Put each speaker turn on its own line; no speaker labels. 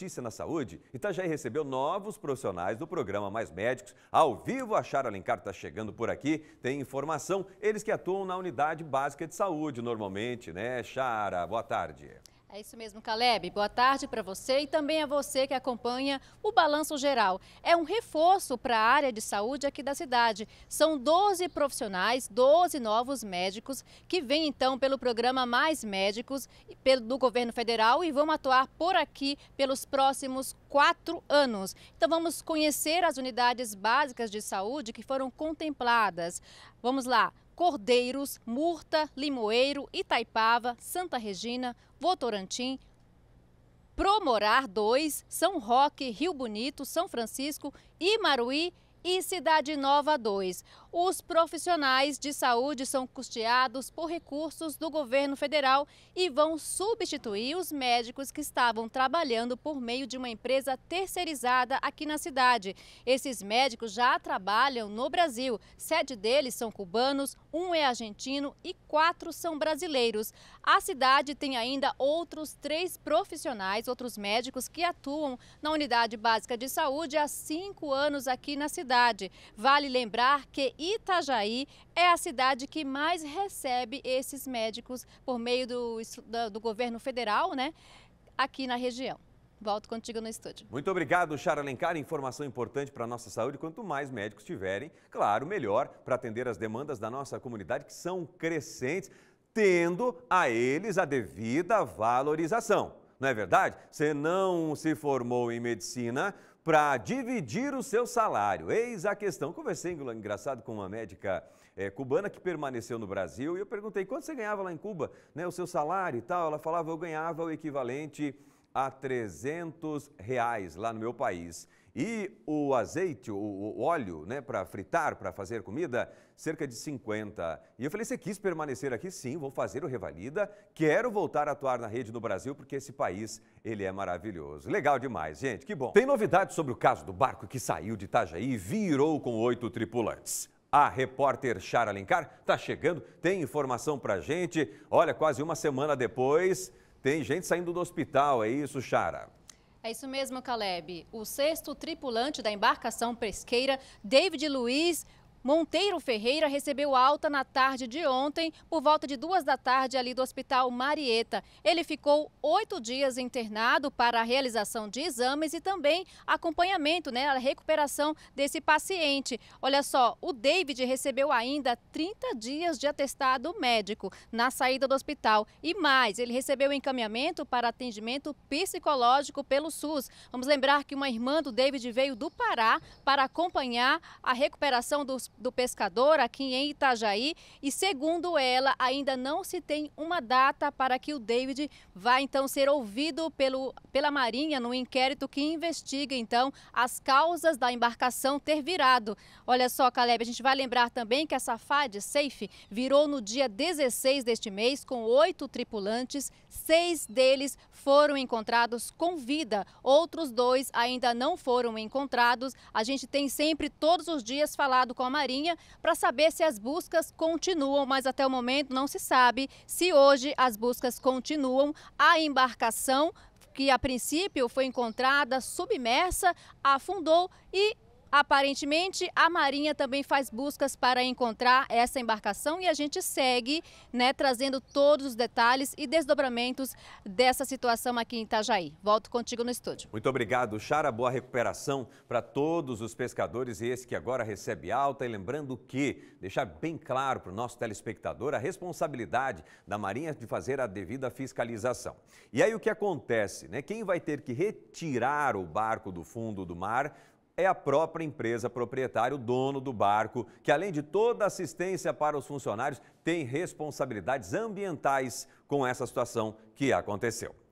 notícia na saúde, Itajaí recebeu novos profissionais do programa Mais Médicos. Ao vivo, a Chara Alencar está chegando por aqui, tem informação. Eles que atuam na unidade básica de saúde normalmente, né? Chara, boa tarde.
É isso mesmo, Caleb. Boa tarde para você e também a você que acompanha o Balanço Geral. É um reforço para a área de saúde aqui da cidade. São 12 profissionais, 12 novos médicos que vêm então pelo programa Mais Médicos do governo federal e vão atuar por aqui pelos próximos quatro anos. Então vamos conhecer as unidades básicas de saúde que foram contempladas. Vamos lá. Cordeiros, Murta, Limoeiro, Itaipava, Santa Regina, Votorantim, Promorar 2, São Roque, Rio Bonito, São Francisco, Imaruí e Cidade Nova 2. Os profissionais de saúde são custeados por recursos do governo federal e vão substituir os médicos que estavam trabalhando por meio de uma empresa terceirizada aqui na cidade. Esses médicos já trabalham no Brasil. Sete deles são cubanos, um é argentino e quatro são brasileiros. A cidade tem ainda outros três profissionais, outros médicos que atuam na unidade básica de saúde há cinco anos aqui na cidade cidade. Vale lembrar que Itajaí é a cidade que mais recebe esses médicos por meio do, do governo federal, né? Aqui na região. Volto contigo no estúdio.
Muito obrigado, Chara Alencar. Informação importante para a nossa saúde. Quanto mais médicos tiverem, claro, melhor para atender as demandas da nossa comunidade, que são crescentes, tendo a eles a devida valorização não é verdade? Você não se formou em medicina para dividir o seu salário. Eis a questão. Conversei, engraçado, com uma médica é, cubana que permaneceu no Brasil e eu perguntei quanto você ganhava lá em Cuba, né, o seu salário e tal. Ela falava, eu ganhava o equivalente a 300 reais lá no meu país. E o azeite, o, o óleo, né, para fritar, para fazer comida, cerca de 50. E eu falei, você quis permanecer aqui? Sim, vou fazer o Revalida. Quero voltar a atuar na rede no Brasil, porque esse país, ele é maravilhoso. Legal demais, gente, que bom. Tem novidades sobre o caso do barco que saiu de Itajaí e virou com oito tripulantes. A repórter Chara Alencar está chegando, tem informação para gente. Olha, quase uma semana depois, tem gente saindo do hospital, é isso, Chara?
É isso mesmo, Caleb. O sexto tripulante da embarcação pesqueira, David Luiz Monteiro Ferreira recebeu alta na tarde de ontem, por volta de duas da tarde, ali do Hospital Marieta. Ele ficou oito dias internado para a realização de exames e também acompanhamento, né, a recuperação desse paciente. Olha só, o David recebeu ainda 30 dias de atestado médico na saída do hospital. E mais, ele recebeu encaminhamento para atendimento psicológico pelo SUS. Vamos lembrar que uma irmã do David veio do Pará para acompanhar a recuperação dos do pescador aqui em Itajaí e, segundo ela, ainda não se tem uma data para que o David vá então ser ouvido pelo, pela Marinha no inquérito que investiga então as causas da embarcação ter virado. Olha só, Caleb, a gente vai lembrar também que a FAD Safe virou no dia 16 deste mês com oito tripulantes, seis deles foram encontrados com vida, outros dois ainda não foram encontrados. A gente tem sempre todos os dias falado com a Marinha Marinha para saber se as buscas continuam, mas até o momento não se sabe se hoje as buscas continuam. A embarcação, que a princípio foi encontrada submersa, afundou e Aparentemente, a Marinha também faz buscas para encontrar essa embarcação e a gente segue né, trazendo todos os detalhes e desdobramentos dessa situação aqui em Itajaí. Volto contigo no estúdio.
Muito obrigado, Chara. Boa recuperação para todos os pescadores e esse que agora recebe alta. E lembrando que, deixar bem claro para o nosso telespectador a responsabilidade da Marinha de fazer a devida fiscalização. E aí o que acontece? Né? Quem vai ter que retirar o barco do fundo do mar é a própria empresa proprietária, o dono do barco, que além de toda assistência para os funcionários, tem responsabilidades ambientais com essa situação que aconteceu.